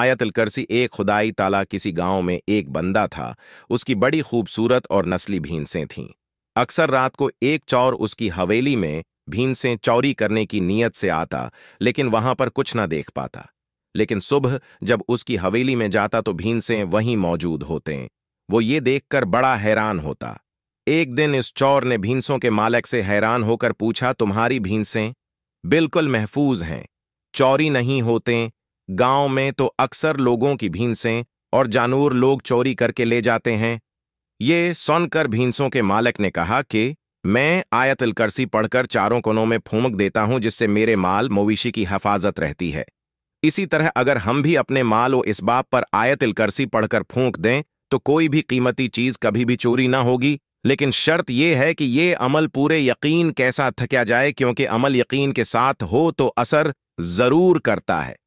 आयतल करसी एक खुदाई ताला किसी गांव में एक बंदा था उसकी बड़ी खूबसूरत और नस्ली भीनसें थीं अक्सर रात को एक चौर उसकी हवेली में भीनसें चौरी करने की नीयत से आता लेकिन वहां पर कुछ ना देख पाता लेकिन सुबह जब उसकी हवेली में जाता तो भीनसें वहीं मौजूद होते वो ये देखकर बड़ा हैरान होता एक दिन इस चौर ने भीनसों के मालिक से हैरान होकर पूछा तुम्हारी भीनसें बिल्कुल महफूज हैं चौरी नहीं होते गांव में तो अक्सर लोगों की भींसें और जानूर लोग चोरी करके ले जाते हैं ये सुनकर भींसों के मालिक ने कहा कि मैं आयतल करसी पढ़कर चारों कोनों में फूमक देता हूं जिससे मेरे माल मवेशी की हफाजत रहती है इसी तरह अगर हम भी अपने माल और इस बाप पर आयतल करसी पढ़कर फूंक दें तो कोई भी कीमती चीज कभी भी चोरी ना होगी लेकिन शर्त यह है कि ये अमल पूरे यकीन कैसा थकिया जाए क्योंकि अमल यकीन के साथ हो तो असर जरूर करता है